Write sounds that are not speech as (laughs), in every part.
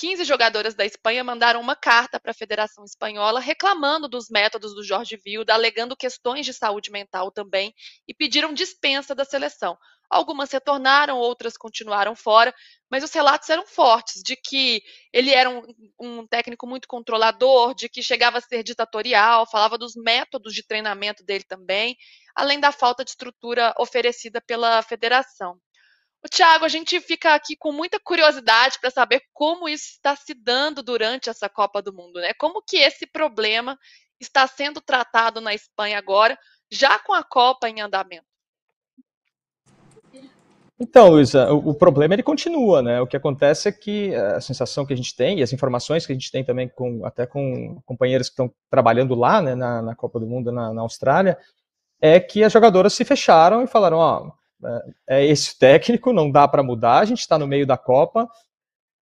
15 jogadoras da Espanha mandaram uma carta para a Federação Espanhola reclamando dos métodos do Jorge Vilda, alegando questões de saúde mental também e pediram dispensa da seleção. Algumas retornaram, outras continuaram fora, mas os relatos eram fortes de que ele era um, um técnico muito controlador, de que chegava a ser ditatorial, falava dos métodos de treinamento dele também, além da falta de estrutura oferecida pela federação. Tiago, a gente fica aqui com muita curiosidade para saber como isso está se dando durante essa Copa do Mundo, né? Como que esse problema está sendo tratado na Espanha agora, já com a Copa em andamento? Então, Luísa, o, problema ele continua, né? O que acontece é que a sensação que a gente tem e as informações que a gente tem também com até com companheiros que estão trabalhando lá, né, na, na Copa do Mundo na, na Austrália, é que as jogadoras se fecharam e falaram, ó, oh, é, é esse o técnico, não dá para mudar, a gente está no meio da Copa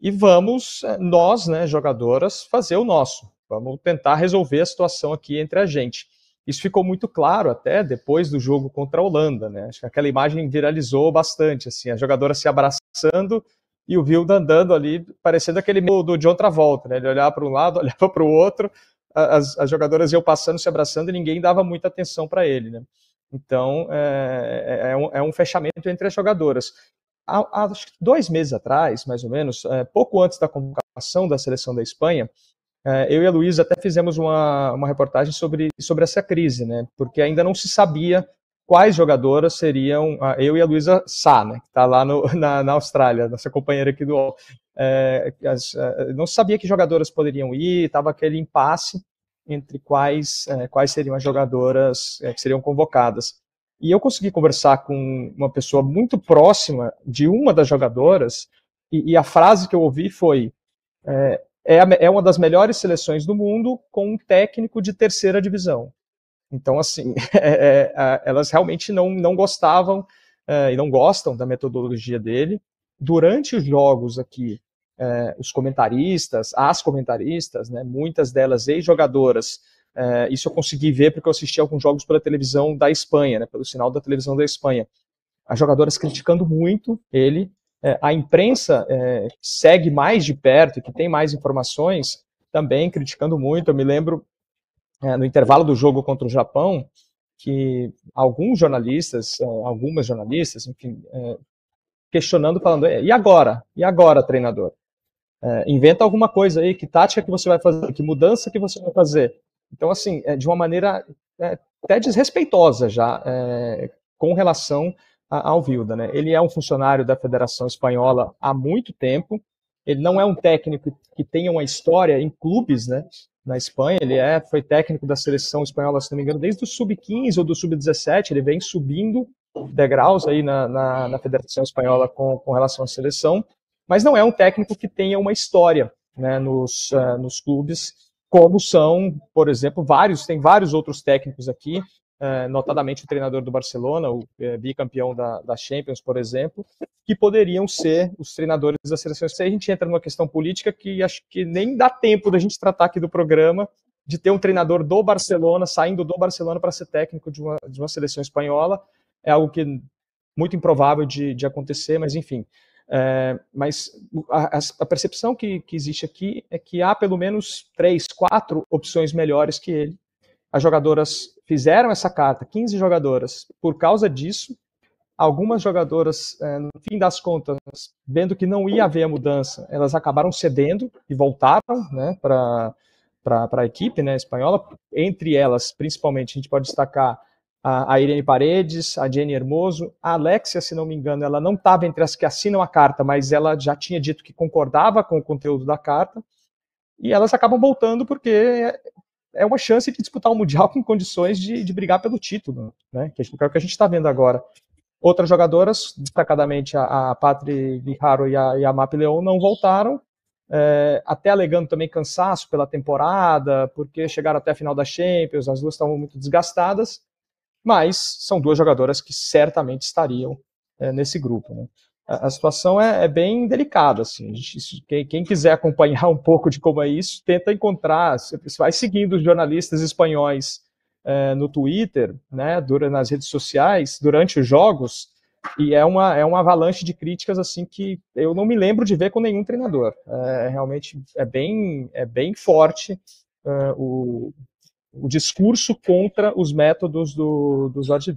e vamos, é, nós, né, jogadoras, fazer o nosso. Vamos tentar resolver a situação aqui entre a gente. Isso ficou muito claro até depois do jogo contra a Holanda, né? Acho que aquela imagem viralizou bastante, assim, a jogadora se abraçando e o Wilda andando ali, parecendo aquele meio do John Travolta, né? Ele olhava para um lado, (laughs) olhava para o outro, as, as jogadoras iam passando, se abraçando e ninguém dava muita atenção para ele, né? Então, é, é, é, um, é um fechamento entre as jogadoras há, dois meses atrás, mais ou menos, é, pouco antes da convocação da seleção da Espanha, é, eu e a Luísa até fizemos uma, uma reportagem sobre, sobre essa crise, né? Porque ainda não se sabia quais jogadoras seriam eu e a Luísa Sá, né? Que está lá no, (laughs) na, na Austrália, nossa companheira aqui do UOL. É, não se sabia que jogadoras poderiam ir, estava aquele impasse entre quais, é, quais seriam as jogadoras é, que seriam convocadas. E eu consegui conversar com uma pessoa muito próxima de uma das jogadoras, e, e a frase que eu ouvi foi: eh, é, é, uma das melhores seleções do mundo com um técnico de terceira divisão. Então, assim, (laughs) é, é, elas realmente não, não gostavam e não gostam da metodologia dele. Durante os jogos aqui, é, os comentaristas, as comentaristas, né, muitas delas ex-jogadoras. É, isso eu consegui ver porque eu assisti alguns jogos pela televisão da Espanha, né, pelo sinal da televisão da Espanha. As jogadoras criticando muito ele. É, a imprensa segue mais de perto, que tem mais informações, também criticando muito. Eu me lembro, no intervalo do jogo contra o Japão, que alguns jornalistas, algumas jornalistas, enfim, questionando, falando, e agora? E agora, treinador? É, inventa alguma coisa aí, que tática que você vai fazer, que mudança que você vai fazer. Então, assim, é, de uma maneira é, até desrespeitosa já é, com relação a, ao Vilda. Né? Ele é um funcionário da Federação Espanhola há muito tempo, ele não é um técnico que tenha uma história em clubes, né? Na Espanha, ele é, foi técnico da seleção espanhola, se não me engano, desde o sub-15 ou do sub-17, ele vem subindo degraus aí na, na, na Federação Espanhola com, com relação à seleção mas não é um técnico que tenha uma história né, nos, uh, nos clubes, como são, por exemplo, vários, tem vários outros técnicos aqui, uh, notadamente o treinador do Barcelona, o uh, bicampeão da, da, Champions, por exemplo, que poderiam ser os treinadores da seleção. Isso aí a gente entra numa questão política que acho que nem dá tempo da gente tratar aqui do programa, de ter um treinador do Barcelona, saindo do Barcelona para ser técnico de uma, de uma seleção espanhola, é algo que é muito improvável de, de acontecer, mas enfim. É, mas a, a percepção que, que, existe aqui é que há pelo menos três, quatro opções melhores que ele. As jogadoras fizeram essa carta, 15 jogadoras, por causa disso. Algumas jogadoras, é, no fim das contas, vendo que não ia haver a mudança, elas acabaram cedendo e voltaram né, para a equipe né, espanhola. Entre elas, principalmente, a gente pode destacar a, Irene Paredes, a Jenny Hermoso, a Alexia, se não me engano, ela não estava entre as que assinam a carta, mas ela já tinha dito que concordava com o conteúdo da carta, e elas acabam voltando porque é, é uma chance de disputar o um Mundial (laughs) com condições de, de brigar pelo título, né? que é o que a gente está vendo agora. Outras jogadoras, destacadamente a, a Patri e a, e a Map Leon, não voltaram, é, até alegando também cansaço pela temporada, porque chegaram até a final da Champions, as duas estavam muito desgastadas, mas são duas jogadoras que certamente estariam é, nesse grupo. Né? A, a, situação é, é, bem delicada. Assim. Gente, quem, quem, quiser acompanhar (laughs) um pouco de como é isso, tenta encontrar, você vai seguindo os jornalistas espanhóis é, no Twitter, né, durante, nas redes sociais, durante os jogos, e é uma, é uma avalanche de críticas assim que eu não me lembro de ver com nenhum treinador. É, realmente é bem, é bem forte é, o, o discurso contra os métodos do, do Jorge